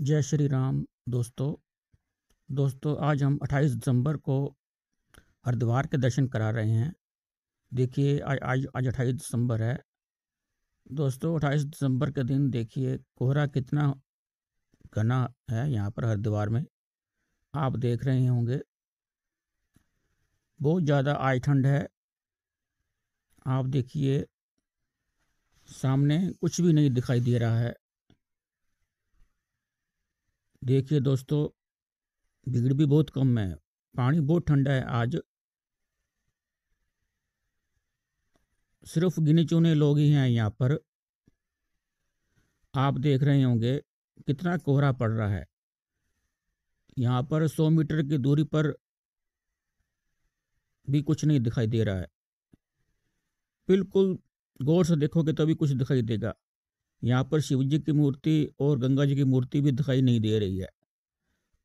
जय श्री राम दोस्तों दोस्तों आज हम 28 दिसंबर को हरिद्वार के दर्शन करा रहे हैं देखिए आज आज आज अट्ठाईस दिसंबर है दोस्तों 28 दिसंबर के दिन देखिए कोहरा कितना घना है यहाँ पर हरिद्वार में आप देख रहे होंगे बहुत ज़्यादा आज ठंड है आप देखिए सामने कुछ भी नहीं दिखाई दे रहा है देखिए दोस्तों भीड़ भी बहुत कम है पानी बहुत ठंडा है आज सिर्फ गिने चुने लोग ही हैं यहाँ पर आप देख रहे होंगे कितना कोहरा पड़ रहा है यहाँ पर सौ मीटर की दूरी पर भी कुछ नहीं दिखाई दे रहा है बिल्कुल गौर से देखोगे तभी कुछ दिखाई देगा यहाँ पर शिव जी की मूर्ति और गंगा जी की मूर्ति भी दिखाई नहीं दे रही है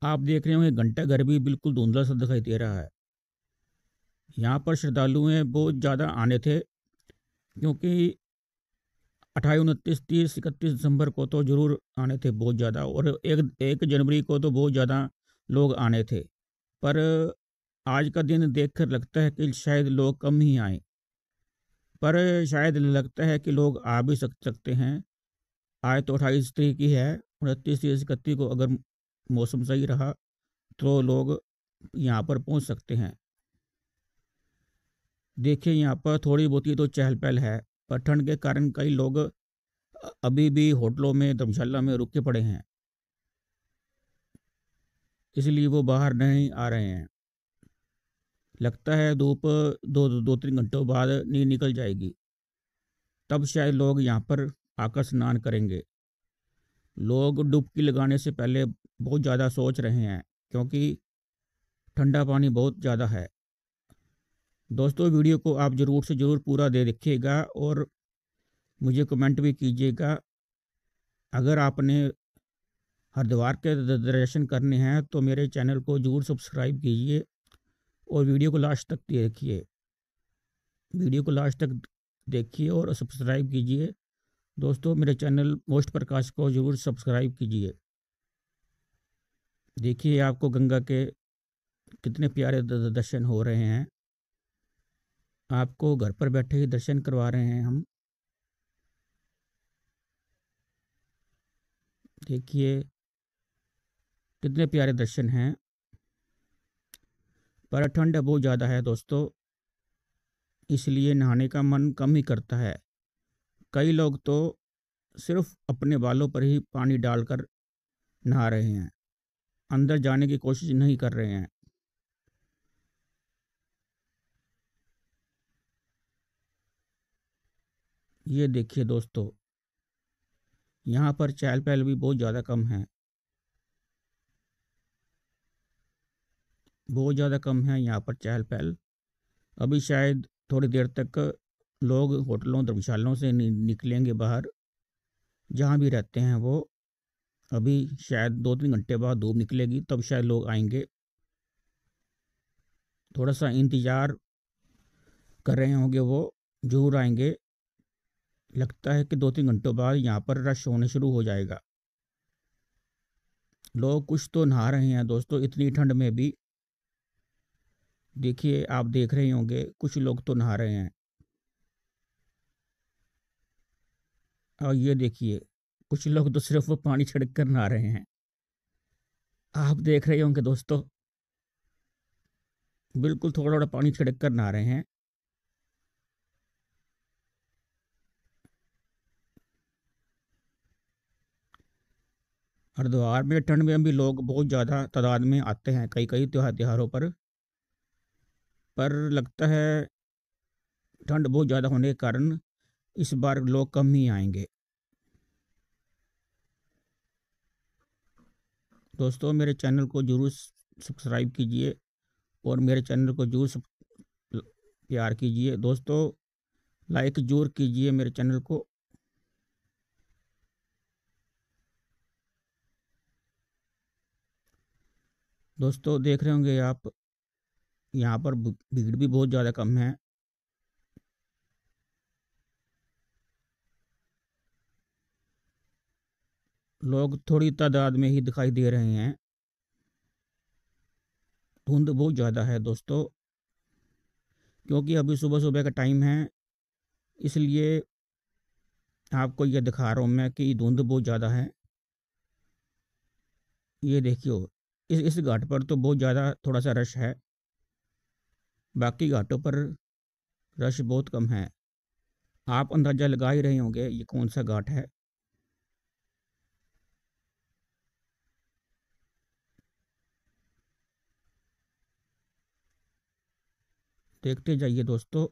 आप देख रहे होंगे घंटा घर भी बिल्कुल धुंधला सा दिखाई दे रहा है यहाँ पर श्रद्धालुएँ बहुत ज़्यादा आने थे क्योंकि अठाई उनतीस तीस इकतीस दिसंबर को तो ज़रूर आने थे बहुत ज़्यादा और एक एक जनवरी को तो बहुत ज़्यादा लोग आने थे पर आज का दिन देखकर लगता है कि शायद लोग कम ही आए पर शायद लगता है कि लोग आ भी सक सकते हैं आय तो अट्ठाईस तरीक की है उनतीस तीस इकतीस को अगर मौसम सही रहा तो लोग यहाँ पर पहुँच सकते हैं देखिए यहाँ पर थोड़ी बहुत ही तो चहल पहल है पर ठंड के कारण कई लोग अभी भी होटलों में धर्मशाला में रुके पड़े हैं इसलिए वो बाहर नहीं आ रहे हैं लगता है धूप दो दो, दो तीन घंटों बाद नहीं निकल जाएगी तब शायद लोग यहाँ पर आकर स्नान करेंगे लोग डुबकी लगाने से पहले बहुत ज़्यादा सोच रहे हैं क्योंकि ठंडा पानी बहुत ज़्यादा है दोस्तों वीडियो को आप ज़रूर से ज़रूर पूरा दे देखिएगा और मुझे कमेंट भी कीजिएगा अगर आपने हरिद्वार के दर्शन करने हैं तो मेरे चैनल को जरूर सब्सक्राइब कीजिए और वीडियो को लास्ट तक देखिए वीडियो को लास्ट तक देखिए और सब्सक्राइब कीजिए दोस्तों मेरे चैनल मोस्ट प्रकाश को ज़रूर सब्सक्राइब कीजिए देखिए आपको गंगा के कितने प्यारे दर्शन हो रहे हैं आपको घर पर बैठे ही दर्शन करवा रहे हैं हम देखिए कितने प्यारे दर्शन हैं पर ठंड बहुत ज़्यादा है दोस्तों इसलिए नहाने का मन कम ही करता है कई लोग तो सिर्फ अपने बालों पर ही पानी डालकर नहा रहे हैं अंदर जाने की कोशिश नहीं कर रहे हैं ये देखिए दोस्तों यहाँ पर चहल पहल भी बहुत ज़्यादा कम है बहुत ज़्यादा कम है यहाँ पर चहल पहल अभी शायद थोड़ी देर तक लोग होटलों धर्मशालों से निकलेंगे बाहर जहाँ भी रहते हैं वो अभी शायद दो तीन घंटे बाद धूप निकलेगी तब शायद लोग आएंगे थोड़ा सा इंतज़ार कर रहे होंगे वो जरूर आएंगे लगता है कि दो तीन घंटों बाद यहाँ पर रश होने शुरू हो जाएगा लोग कुछ तो नहा रहे हैं दोस्तों इतनी ठंड में भी देखिए आप देख रहे होंगे कुछ लोग तो नहा रहे हैं और हाँ, ये देखिए कुछ लोग तो सिर्फ वो पानी छिड़क कर नहा रहे हैं आप देख रहे होंगे दोस्तों बिल्कुल थोड़ा थोड़ा पानी छिड़क कर नहा रहे हैं हरिद्वार में ठंड में भी लोग बहुत ज़्यादा तादाद में आते हैं कई कई त्यौहार त्योहारों पर पर लगता है ठंड बहुत ज़्यादा होने के कारण इस बार लोग कम ही आएंगे दोस्तों मेरे चैनल को ज़रूर सब्सक्राइब कीजिए और मेरे चैनल को जरूर प्यार कीजिए दोस्तों लाइक जरूर कीजिए मेरे चैनल को दोस्तों देख रहे होंगे आप यहाँ पर भीड़ भी बहुत ज़्यादा कम है लोग थोड़ी तादाद में ही दिखाई दे रहे हैं धुंध बहुत ज़्यादा है दोस्तों क्योंकि अभी सुबह सुबह का टाइम है इसलिए आपको यह दिखा रहा हूँ मैं कि धुंध बहुत ज़्यादा है ये देखियो इस इस घाट पर तो बहुत ज़्यादा थोड़ा सा रश है बाकी घाटों पर रश बहुत कम है आप अंदाज़ा लगा ही रहे होंगे ये कौन सा घाट है देखते जाइए दोस्तों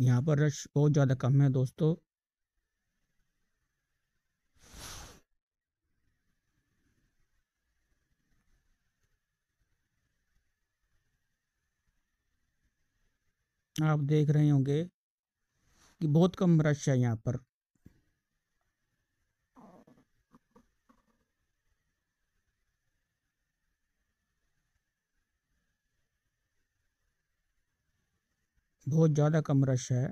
यहाँ पर रश बहुत ज़्यादा कम है दोस्तों आप देख रहे होंगे कि बहुत कम रश है यहाँ पर बहुत ज़्यादा कम रश है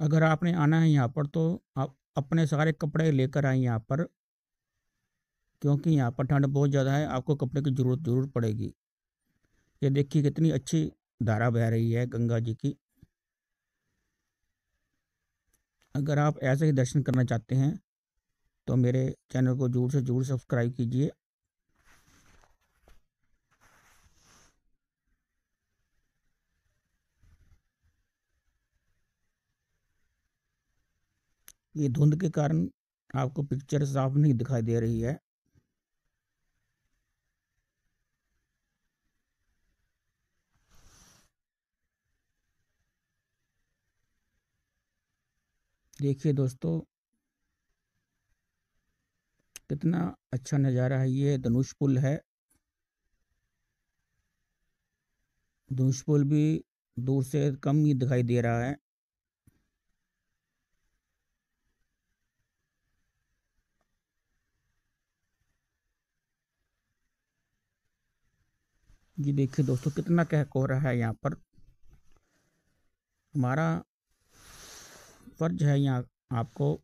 अगर आपने आना है यहाँ पर तो आप अपने सारे कपड़े लेकर आए यहाँ पर क्योंकि यहाँ पर ठंड बहुत ज़्यादा है आपको कपड़े की ज़रूरत ज़रूर पड़ेगी ये देखिए कितनी अच्छी धारा बह रही है गंगा जी की अगर आप ऐसे ही दर्शन करना चाहते हैं तो मेरे चैनल को ज़रूर से ज़रूर सब्सक्राइब कीजिए ये धुंध के कारण आपको पिक्चर साफ नहीं दिखाई दे रही है देखिए दोस्तों कितना अच्छा नज़ारा है ये धनुष पुल है धनुष पुल भी दूर से कम ही दिखाई दे रहा है ये देखिए दोस्तों कितना कह कोहरा है यहाँ पर हमारा फर्ज है यहाँ आपको